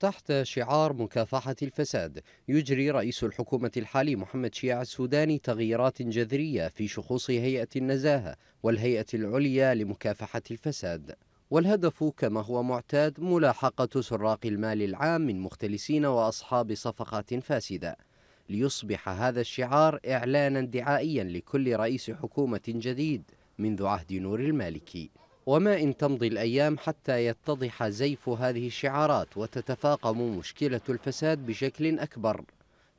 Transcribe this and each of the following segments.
تحت شعار مكافحة الفساد يجري رئيس الحكومة الحالي محمد شيع السوداني تغييرات جذرية في شخوص هيئة النزاهة والهيئة العليا لمكافحة الفساد والهدف كما هو معتاد ملاحقة سراق المال العام من مختلسين وأصحاب صفقات فاسدة ليصبح هذا الشعار إعلانا دعائيا لكل رئيس حكومة جديد منذ عهد نور المالكي وما إن تمضي الأيام حتى يتضح زيف هذه الشعارات وتتفاقم مشكلة الفساد بشكل أكبر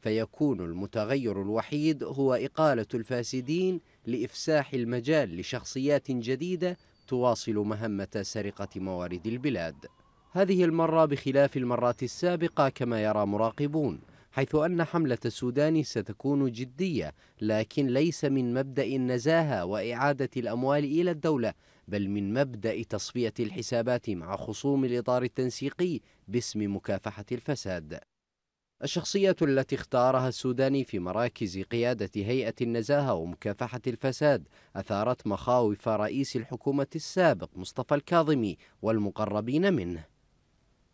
فيكون المتغير الوحيد هو إقالة الفاسدين لإفساح المجال لشخصيات جديدة تواصل مهمة سرقة موارد البلاد هذه المرة بخلاف المرات السابقة كما يرى مراقبون حيث أن حملة السودان ستكون جدية لكن ليس من مبدأ النزاهة وإعادة الأموال إلى الدولة بل من مبدأ تصفية الحسابات مع خصوم الإطار التنسيقي باسم مكافحة الفساد الشخصية التي اختارها السوداني في مراكز قيادة هيئة النزاهة ومكافحة الفساد أثارت مخاوف رئيس الحكومة السابق مصطفى الكاظمي والمقربين منه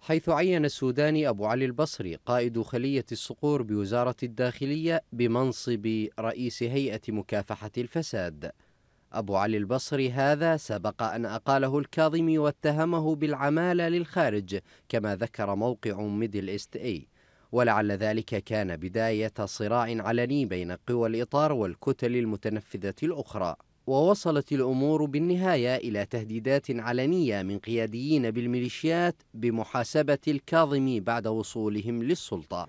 حيث عين السوداني أبو علي البصري قائد خلية الصقور بوزارة الداخلية بمنصب رئيس هيئة مكافحة الفساد أبو علي البصري هذا سبق أن أقاله الكاظمي واتهمه بالعمالة للخارج كما ذكر موقع ميدل إيست إي ولعل ذلك كان بداية صراع علني بين قوى الإطار والكتل المتنفذة الأخرى ووصلت الأمور بالنهاية إلى تهديدات علنية من قياديين بالميليشيات بمحاسبة الكاظمي بعد وصولهم للسلطة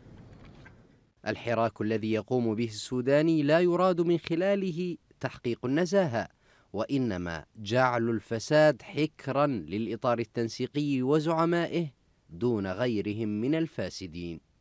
الحراك الذي يقوم به السوداني لا يراد من خلاله تحقيق النزاهة وإنما جعل الفساد حكرا للإطار التنسيقي وزعمائه دون غيرهم من الفاسدين